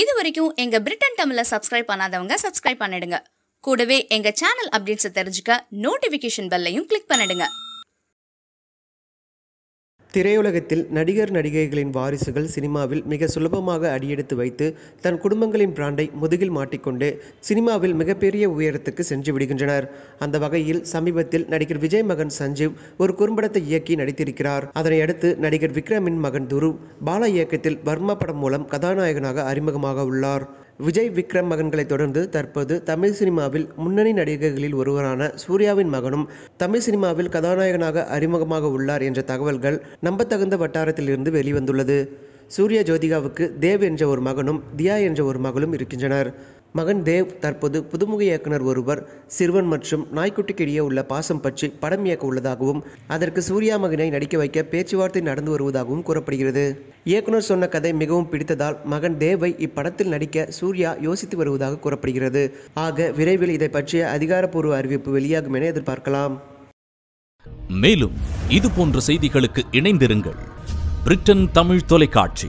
இது வரைக்கும் எங்கள் பிரிட்டன் தமிழை சப்ஸ்கிரைப் பண்ணாதவங்க சப்ஸ்கிரைப் பண்ணிடுங்க கூடவே எங்கள் சேனல் அப்டேட்ஸை தெரிஞ்சுக்க நோட்டிஃபிகேஷன் பெல்லையும் கிளிக் பண்ணிடுங்க திரையுலகத்தில் நடிகர் நடிகைகளின் வாரிசுகள் சினிமாவில் மிக சுலபமாக அடியெடுத்து வைத்து தன் குடும்பங்களின் பிராண்டை முதுகில் மாட்டிக்கொண்டு சினிமாவில் மிகப்பெரிய உயரத்துக்கு சென்று விடுகின்றனர் அந்த வகையில் சமீபத்தில் நடிகர் விஜய் மகன் சஞ்சீவ் ஒரு குறும்படத்தை இயக்கி நடித்திருக்கிறார் அதனையடுத்து நடிகர் விக்ரமின் மகன் துரு பாலா இயக்கத்தில் வர்மா படம் மூலம் கதாநாயகனாக அறிமுகமாக உள்ளார் விஜய் விக்ரம் மகன்களை தொடர்ந்து தற்போது தமிழ் சினிமாவில் முன்னணி நடிகர்களில் ஒருவரான சூர்யாவின் மகனும் தமிழ் சினிமாவில் கதாநாயகனாக அறிமுகமாக உள்ளார் என்ற தகவல்கள் நம்பத்தகுந்த வட்டாரத்திலிருந்து வெளிவந்துள்ளது சூர்யா ஜோதிகாவுக்கு தேவ் என்ற ஒரு மகனும் தியா என்ற ஒரு மகளும் இருக்கின்றனர் மகன் தேவ் தற்போது புதுமுக இயக்குனர் ஒருவர் சிறுவன் மற்றும் நாய்க்குட்டிக்கிடையே உள்ள பாசம் பற்றி படம் இயக்க உள்ளதாகவும் அதற்கு சூர்யா மகனை நடிக்க வைக்க பேச்சுவார்த்தை நடந்து வருவதாகவும் கூறப்படுகிறது இயக்குனர் சொன்ன கதை மிகவும் பிடித்ததால் மகன் தேவை இப்படத்தில் நடிக்க சூர்யா யோசித்து வருவதாக கூறப்படுகிறது ஆக விரைவில் இதை பற்றிய அதிகாரப்பூர்வ அறிவிப்பு வெளியாகும் என எதிர்பார்க்கலாம் மேலும் இது போன்ற செய்திகளுக்கு இணைந்திருங்கள் பிரிட்டன் தமிழ் தொலைக்காட்சி